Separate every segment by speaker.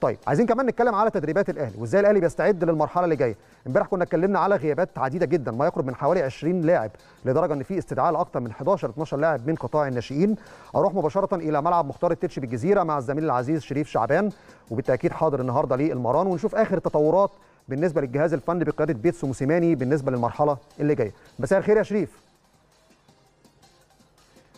Speaker 1: طيب عايزين كمان نتكلم على تدريبات الاهلي وازاي الاهلي بيستعد للمرحله اللي جايه امبارح كنا اتكلمنا على غيابات عديده جدا ما يقرب من حوالي 20 لاعب لدرجه ان في استدعاء لاكثر من 11 12 لاعب من قطاع الناشئين اروح مباشره الى ملعب مختار التتش بالجزيره مع الزميل العزيز شريف شعبان وبالتاكيد حاضر النهارده للمران ونشوف اخر التطورات بالنسبه للجهاز الفني بقياده بيتسو موسيماني بالنسبه للمرحله اللي جايه مساء الخير يا شريف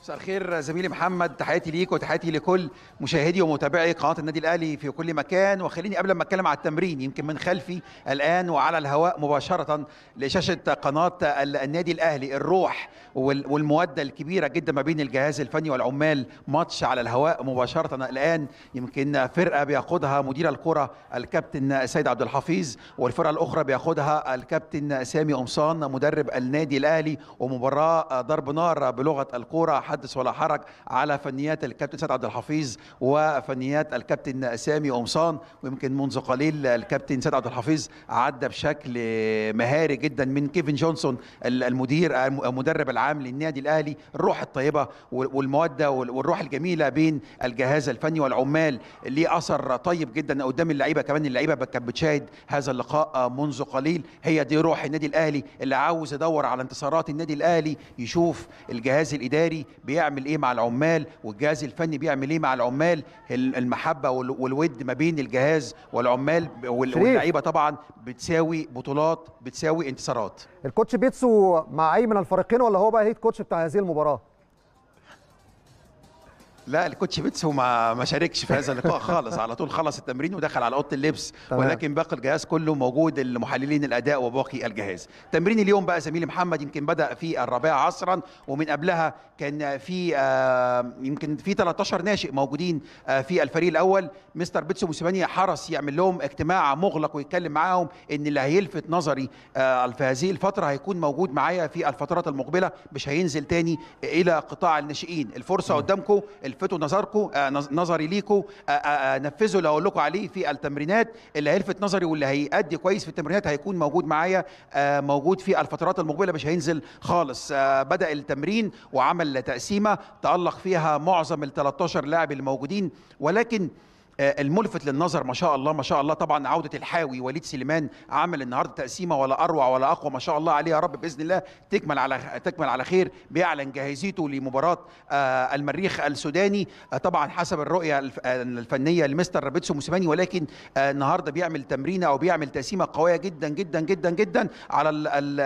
Speaker 2: مساء الخير زميلي محمد تحياتي ليك وتحياتي لكل مشاهدي ومتابعي قناه النادي الاهلي في كل مكان وخليني قبل ما اتكلم على التمرين يمكن من خلفي الان وعلى الهواء مباشره لشاشه قناه النادي الاهلي الروح والموده الكبيره جدا ما بين الجهاز الفني والعمال ماتش على الهواء مباشره الان يمكن فرقه بيقودها مدير الكره الكابتن السيد عبد الحفيظ والفرقه الاخرى بيقودها الكابتن سامي قمصان مدرب النادي الاهلي ومباراه ضرب نار بلغه الكوره حدث ولا حرج على فنيات الكابتن سعد عبد الحفيظ وفنيات الكابتن سامي قمصان ويمكن منذ قليل الكابتن سعد عبد الحفيظ عدى بشكل مهاري جدا من كيفن جونسون المدير آه، المدرب العام للنادي الاهلي الروح الطيبه والموده والروح الجميله بين الجهاز الفني والعمال ليه اثر طيب جدا قدام اللعيبه كمان اللعيبه كانت بتشاهد هذا اللقاء آه، منذ قليل هي دي روح النادي الاهلي اللي عاوز يدور على انتصارات النادي الاهلي يشوف الجهاز الاداري بيعمل ايه مع العمال والجهاز الفني بيعمل ايه مع العمال المحبه والود ما بين الجهاز والعمال واللعيبه طبعا بتساوي بطولات بتساوي انتصارات
Speaker 1: الكوتش بيتسو مع اي من الفريقين ولا هو بقى هيد كوتش بتاع هذه المباراه
Speaker 2: لا الكوتش بيتسو ما ما شاركش في هذا اللقاء خالص على طول خلص التمرين ودخل على اوضه اللبس طبعا. ولكن باقي الجهاز كله موجود المحللين الاداء وباقي الجهاز تمرين اليوم بقى زميلي محمد يمكن بدا في الرابعه عصرا ومن قبلها كان في آه، يمكن في 13 ناشئ موجودين آه، في الفريق الاول مستر بيتسو موسيماني حرص يعمل لهم اجتماع مغلق ويتكلم معاهم ان اللي هيلفت نظري آه، في هذه الفتره هيكون موجود معايا في الفترات المقبله مش هينزل تاني الى قطاع الناشئين الفرصه قدامكم الفتوا نظركم آه، نظري ليكم آه، آه، نفذوا اللي هقول لكم عليه في التمرينات اللي هيلفت نظري واللي هيأدي كويس في التمرينات هيكون موجود معايا موجود في الفترات المقبله مش هينزل خالص بدا التمرين وعمل تقسيمه تالق فيها معظم ال 13 لاعب الموجودين ولكن آه، الملفت للنظر ما شاء الله ما شاء الله طبعا عوده الحاوي وليد سليمان عمل النهارده تقسيمه ولا اروع ولا اقوى ما شاء الله عليه يا رب باذن الله تكمل على تكمل على خير بيعلن جاهزيته لمباراه آه، المريخ السوداني آه، طبعا حسب الرؤيه الفنيه لمستر رابيتسو موسيماني ولكن النهارده بيعمل تمرينه او بيعمل تقسيمه قويه جدا جدا جدا جدا على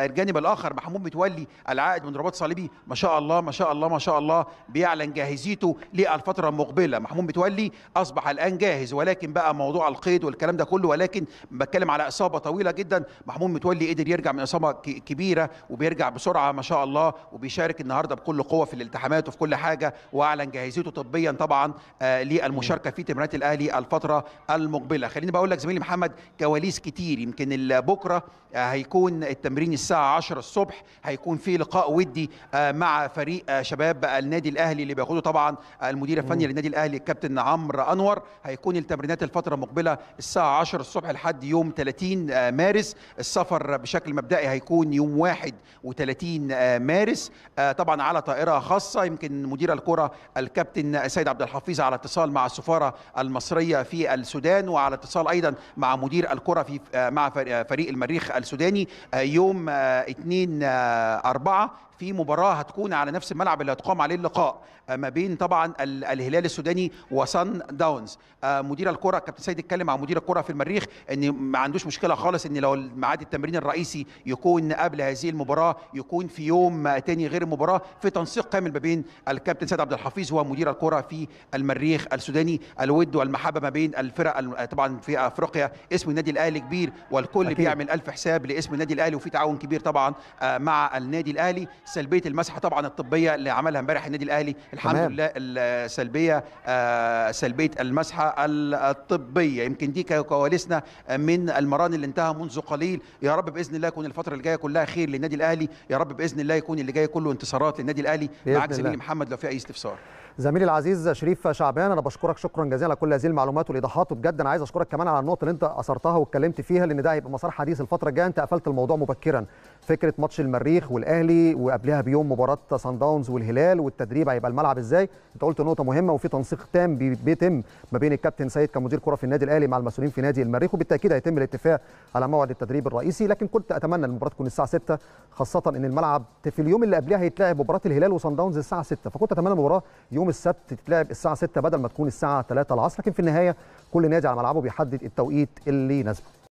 Speaker 2: الجانب الاخر محمود متولي العائد من رباط صليبي ما شاء الله ما شاء الله ما شاء الله بيعلن جاهزيته للفتره المقبله محمود متولي اصبح الان جاهز ولكن بقى موضوع القيد والكلام ده كله ولكن بتكلم على اصابه طويله جدا محمود متولي قدر يرجع من اصابه كبيره وبيرجع بسرعه ما شاء الله وبيشارك النهارده بكل قوه في الالتحامات وفي كل حاجه واعلن جاهزيته طبيا طبعا آه، للمشاركه في تمرينات الاهلي الفتره المقبله خليني بقول لك زميلي محمد كواليس كتير يمكن بكره آه، هيكون التمرين الساعه 10 الصبح هيكون في لقاء ودي آه، مع فريق شباب النادي الاهلي اللي بياخده طبعا المدير الفني للنادي الاهلي الكابتن عمرو انور هي هيكون التمرينات الفتره المقبله الساعه 10 الصبح لحد يوم 30 آه، مارس السفر بشكل مبدئي هيكون يوم 31 آه، مارس آه، طبعا على طائره خاصه يمكن مدير الكره الكابتن سيد عبد الحفيظ على اتصال مع السفاره المصريه في السودان وعلى اتصال ايضا مع مدير الكره في مع فريق المريخ السوداني يوم 2 4 في مباراه هتكون على نفس الملعب اللي هتقام عليه اللقاء آه، ما بين طبعا الهلال السوداني وصن داونز آه، مدير الكره كابتن سيد اتكلم مع مدير الكره في المريخ ان ما عندوش مشكله خالص ان لو ميعاد التمرين الرئيسي يكون قبل هذه المباراه يكون في يوم تاني غير المباراه في تنسيق كامل ما بين الكابتن سيد عبد الحفيظ ومدير الكره في المريخ السوداني الود والمحبه ما بين الفرق آه، طبعا في افريقيا اسم النادي الاهلي كبير والكل أكيد. بيعمل الف حساب لاسم النادي الاهلي وفي تعاون كبير طبعا مع النادي الاهلي سلبيه المسحه طبعا الطبيه اللي عملها امبارح النادي الاهلي الحمد تمام. لله السلبيه آه سلبيه المسحه الطبيه يمكن دي كواليسنا من المران اللي انتهى منذ قليل يا رب باذن الله يكون الفتره الجايه كلها خير للنادي الاهلي يا رب باذن الله يكون اللي جاي كله انتصارات للنادي الاهلي معاك زميلي محمد لو في اي استفسار
Speaker 1: زميلي العزيز شريف شعبان انا بشكرك شكرا جزيلا على كل هذه المعلومات والايضاحات وبجد انا عايز اشكرك كمان على النقطه اللي انت اثرتها واتكلمت فيها لان ده هيبقى مسار حديث الفتره الجايه انت قفلت الموضوع مبكرا فكره ماتش المريخ والاهلي وقبلها بيوم مباراه سان داونز والهلال والتدريب هيبقى الملعب ازاي انت قلت نقطه مهمه وفي تنسيق تام بيتم ما بين الكابتن سيد كمدير كره في النادي الاهلي مع المسؤولين في نادي المريخ وبالتاكيد هيتم الاتفاق على موعد التدريب الرئيسي لكن كنت اتمنى المباراه تكون الساعه 6 خاصه ان الملعب في اليوم اللي قبلها هيتلعب مباراه الهلال وسان داونز الساعه 6 فكنت اتمنى المباراه يوم يوم السبت تتلعب الساعه 6 بدل ما تكون الساعه 3 العصر لكن في النهايه كل نادي على ملعبه بيحدد التوقيت اللي يناسبه